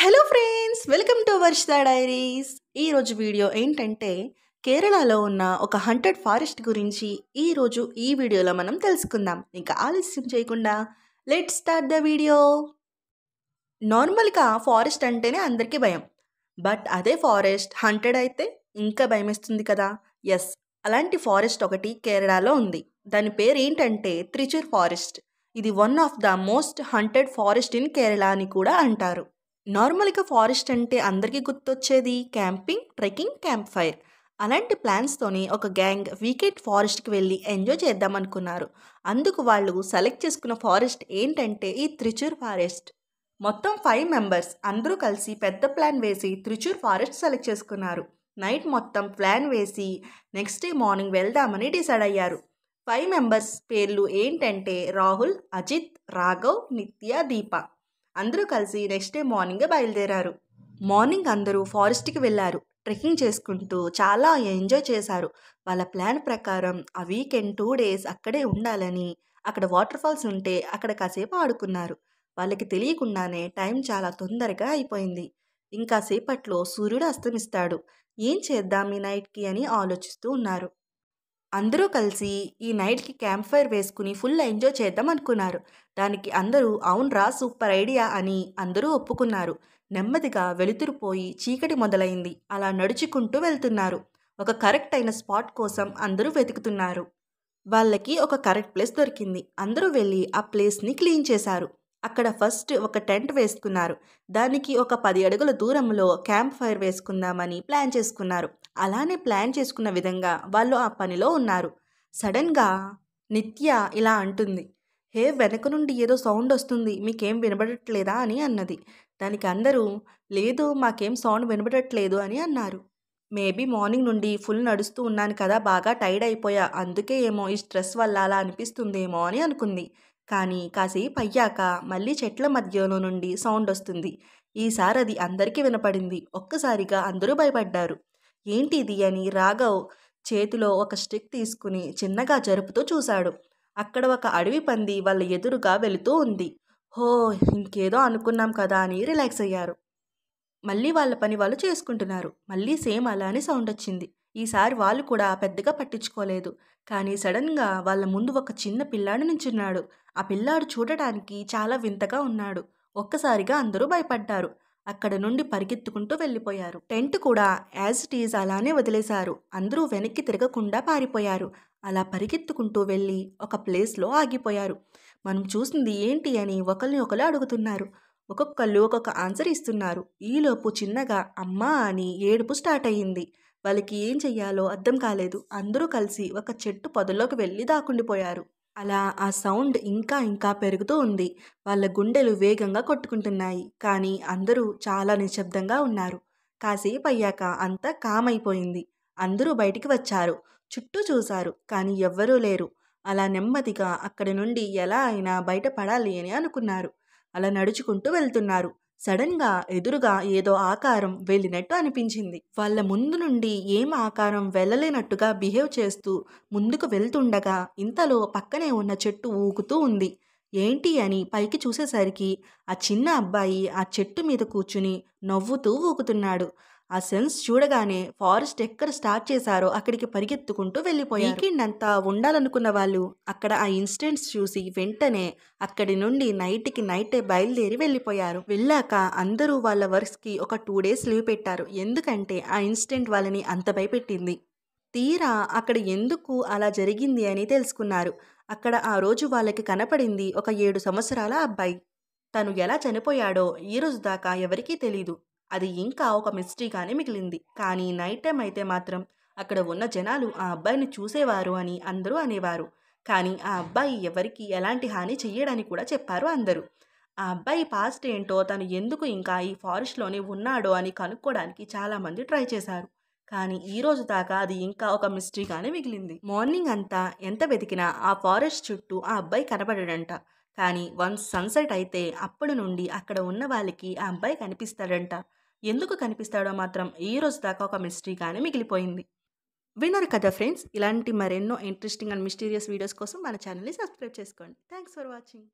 hello friends welcome to Varshitha diaries ఈరోజు video ఏంటంటే కేరళలో ఉన్న ఒక హండ్రెడ్ ఫారెస్ట్ గురించి ఈరోజు ఈ వీడియోలో మనం తెలుసుకుందాం ఇంకా ఆలస్యం చేయకుండా లెట్ స్టార్ట్ ద వీడియో నార్మల్గా ఫారెస్ట్ అంటేనే అందరికీ భయం బట్ అదే ఫారెస్ట్ హండ్రెడ్ అయితే ఇంకా భయమేస్తుంది కదా ఎస్ అలాంటి ఫారెస్ట్ ఒకటి కేరళలో ఉంది దాని పేరు ఏంటంటే త్రిచూర్ ఫారెస్ట్ ఇది one of the most haunted forest in Kerala అని కూడా అంటారు నార్మల్గా ఫారెస్ట్ అంటే అందరికీ గుర్తొచ్చేది క్యాంపింగ్ ట్రెక్కింగ్ క్యాంప్ ఫైర్ అలాంటి ప్లాన్స్తోని ఒక గ్యాంగ్ వీకెండ్ ఫారెస్ట్కి వెళ్ళి ఎంజాయ్ చేద్దామనుకున్నారు అందుకు వాళ్ళు సెలెక్ట్ చేసుకున్న ఫారెస్ట్ ఏంటంటే ఈ త్రిచూర్ ఫారెస్ట్ మొత్తం ఫైవ్ మెంబర్స్ అందరూ కలిసి పెద్ద ప్లాన్ వేసి త్రిచూర్ ఫారెస్ట్ సెలెక్ట్ చేసుకున్నారు నైట్ మొత్తం ప్లాన్ వేసి నెక్స్ట్ డే మార్నింగ్ వెళ్దామని డిసైడ్ అయ్యారు ఫైవ్ మెంబర్స్ పేర్లు ఏంటంటే రాహుల్ అజిత్ రాఘవ్ నిత్య దీప అందరూ కలిసి నెక్స్ట్ డే మార్నింగ్ బయలుదేరారు మార్నింగ్ అందరూ ఫారెస్ట్కి వెళ్ళారు ట్రెక్కింగ్ చేసుకుంటూ చాలా ఎంజాయ్ చేశారు వాళ్ళ ప్లాన్ ప్రకారం ఆ వీకెండ్ టూ డేస్ అక్కడే ఉండాలని అక్కడ వాటర్ ఫాల్స్ ఉంటే అక్కడ కాసేపు ఆడుకున్నారు వాళ్ళకి తెలియకుండానే టైం చాలా తొందరగా అయిపోయింది ఇంకాసేపట్లో సూర్యుడు అస్తమిస్తాడు ఏం చేద్దాం ఈ నైట్కి అని ఆలోచిస్తూ ఉన్నారు అందరూ కలిసి ఈ నైట్కి క్యాంప్ ఫైర్ వేసుకుని ఫుల్ ఎంజాయ్ చేద్దాం అనుకున్నారు దానికి అందరూ రా సూపర్ ఐడియా అని అందరూ ఒప్పుకున్నారు నెమ్మదిగా వెలుతురు పోయి చీకటి మొదలైంది అలా నడుచుకుంటూ వెళ్తున్నారు ఒక కరెక్ట్ అయిన స్పాట్ కోసం అందరూ వెతుకుతున్నారు వాళ్ళకి ఒక కరెక్ట్ ప్లేస్ దొరికింది అందరూ వెళ్ళి ఆ ప్లేస్ని క్లీన్ చేశారు అక్కడ ఫస్ట్ ఒక టెంట్ వేసుకున్నారు దానికి ఒక పది అడుగుల దూరంలో క్యాంప్ ఫైర్ వేసుకుందామని ప్లాన్ చేసుకున్నారు అలానే ప్లాన్ చేసుకున్న విధంగా వాళ్ళు ఆ పనిలో ఉన్నారు సడన్గా నిత్య ఇలా అంటుంది హే వెనక నుండి ఏదో సౌండ్ వస్తుంది మీకేం వినబడట్లేదా అని అన్నది దానికి అందరూ లేదు మాకేం సౌండ్ వినబడట్లేదు అని అన్నారు మేబీ మార్నింగ్ నుండి ఫుల్ నడుస్తూ ఉన్నాను కదా బాగా టైర్డ్ అయిపోయా అందుకే ఏమో ఈ స్ట్రెస్ వల్ల అలా అనిపిస్తుందేమో అని అనుకుంది కానీ కాసేపు అయ్యాక మళ్ళీ చెట్ల మధ్యలో నుండి సౌండ్ వస్తుంది ఈసారి అది అందరికీ వినపడింది ఒక్కసారిగా అందరూ భయపడ్డారు ఏంటిది అని రాఘవ్ చేతిలో ఒక స్టిక్ తీసుకుని చిన్నగా జరుపుతూ చూశాడు అక్కడ ఒక అడవి పంది వాళ్ళ ఎదురుగా వెళుతూ ఉంది హో ఇంకేదో అనుకున్నాం కదా అని రిలాక్స్ అయ్యారు మళ్ళీ వాళ్ళ పని వాళ్ళు చేసుకుంటున్నారు మళ్ళీ సేమ్ అలానే సౌండ్ వచ్చింది ఈసారి వాళ్ళు కూడా పెద్దగా పట్టించుకోలేదు కానీ సడన్గా వాళ్ళ ముందు ఒక చిన్న పిల్లాడు నించున్నాడు ఆ పిల్లాడు చూడటానికి చాలా వింతగా ఉన్నాడు ఒక్కసారిగా అందరూ భయపడ్డారు అక్కడ నుండి పరిగెత్తుకుంటూ వెళ్ళిపోయారు టెంట్ కూడా యాజ్ ఇట్ ఈజ్ అలానే వదిలేశారు అందరూ వెనక్కి తిరగకుండా పారిపోయారు అలా పరిగెత్తుకుంటూ వెళ్ళి ఒక ప్లేస్లో ఆగిపోయారు మనం చూసింది ఏంటి అని ఒకరిని ఒకరు అడుగుతున్నారు ఒక్కొక్కళ్ళు ఒక్కొక్క ఆన్సర్ ఇస్తున్నారు ఈలోపు చిన్నగా అమ్మా అని ఏడుపు స్టార్ట్ అయ్యింది వాళ్ళకి ఏం చెయ్యాలో అర్థం కాలేదు అందరూ కలిసి ఒక చెట్టు పొదల్లోకి వెళ్ళి దాకుండిపోయారు అలా ఆ సౌండ్ ఇంకా ఇంకా పెరుగుతూ ఉంది వాళ్ళ గుండెలు వేగంగా కొట్టుకుంటున్నాయి కానీ అందరూ చాలా నిశ్శబ్దంగా ఉన్నారు కాసేపు అయ్యాక అంతా కామైపోయింది అందరూ బయటికి వచ్చారు చుట్టూ చూశారు కానీ ఎవ్వరూ లేరు అలా నెమ్మదిగా అక్కడి నుండి ఎలా అయినా బయటపడాలి అని అనుకున్నారు అలా నడుచుకుంటూ వెళ్తున్నారు సడన్గా ఎదురుగా ఏదో ఆకారం వెళ్ళినట్టు అనిపించింది వాళ్ళ ముందు నుండి ఏం ఆకారం వెళ్ళలేనట్టుగా బిహేవ్ చేస్తూ ముందుకు వెళ్తుండగా ఇంతలో పక్కనే ఉన్న చెట్టు ఊగుతూ ఉంది ఏంటి అని పైకి చూసేసరికి ఆ చిన్న అబ్బాయి ఆ చెట్టు మీద కూర్చుని నవ్వుతూ ఊగుతున్నాడు ఆ సెన్స్ చూడగానే ఫారెస్ట్ ఎక్కడ స్టార్ట్ చేశారో అక్కడికి పరిగెత్తుకుంటూ వెళ్ళిపోయి వీకెండ్ అంతా ఉండాలనుకున్న వాళ్ళు అక్కడ ఆ ఇన్సిడెంట్స్ చూసి వెంటనే అక్కడి నుండి నైట్కి నైటే బయలుదేరి వెళ్ళిపోయారు వెళ్ళాక అందరూ వాళ్ళ వర్క్స్కి ఒక టూ డేస్ లీవ్ పెట్టారు ఎందుకంటే ఆ ఇన్సిడెంట్ వాళ్ళని అంత భయపెట్టింది తీరా అక్కడ ఎందుకు అలా జరిగింది అని తెలుసుకున్నారు అక్కడ ఆ రోజు వాళ్ళకి కనపడింది ఒక ఏడు సంవత్సరాల అబ్బాయి తను ఎలా చనిపోయాడో ఈరోజు దాకా ఎవరికీ తెలీదు అది ఇంకా ఒక మిస్టరీగానే మిగిలింది కానీ నైట్ టైం అయితే మాత్రం అక్కడ ఉన్న జనాలు ఆ అబ్బాయిని చూసేవారు అని అందరూ అనేవారు కానీ ఆ అబ్బాయి ఎవరికి ఎలాంటి హాని చెయ్యడని కూడా చెప్పారు అందరూ ఆ అబ్బాయి పాస్ట్ ఏంటో తను ఎందుకు ఇంకా ఈ ఫారెస్ట్లోనే ఉన్నాడో అని కనుక్కోవడానికి చాలామంది ట్రై చేశారు కానీ ఈ రోజు దాకా అది ఇంకా ఒక మిస్టరీగానే మిగిలింది మార్నింగ్ అంతా ఎంత వెతికినా ఆ ఫారెస్ట్ చుట్టూ ఆ అబ్బాయి కనబడడంట కానీ వన్స్ సన్సెట్ అయితే అప్పటి నుండి అక్కడ ఉన్న వాళ్ళకి ఆ అబ్బాయి కనిపిస్తాడంట ఎందుకు కనిపిస్తాడో మాత్రం ఈ రోజు దాకా ఒక మిస్టరీగానే మిగిలిపోయింది విన్నారు కదా ఫ్రెండ్స్ ఇలాంటి మరెన్నో ఇంట్రెస్టింగ్ అండ్ మిస్టీరియస్ వీడియోస్ కోసం మన ఛానల్ని సబ్స్క్రైబ్ చేసుకోండి థ్యాంక్స్ ఫర్ వాచింగ్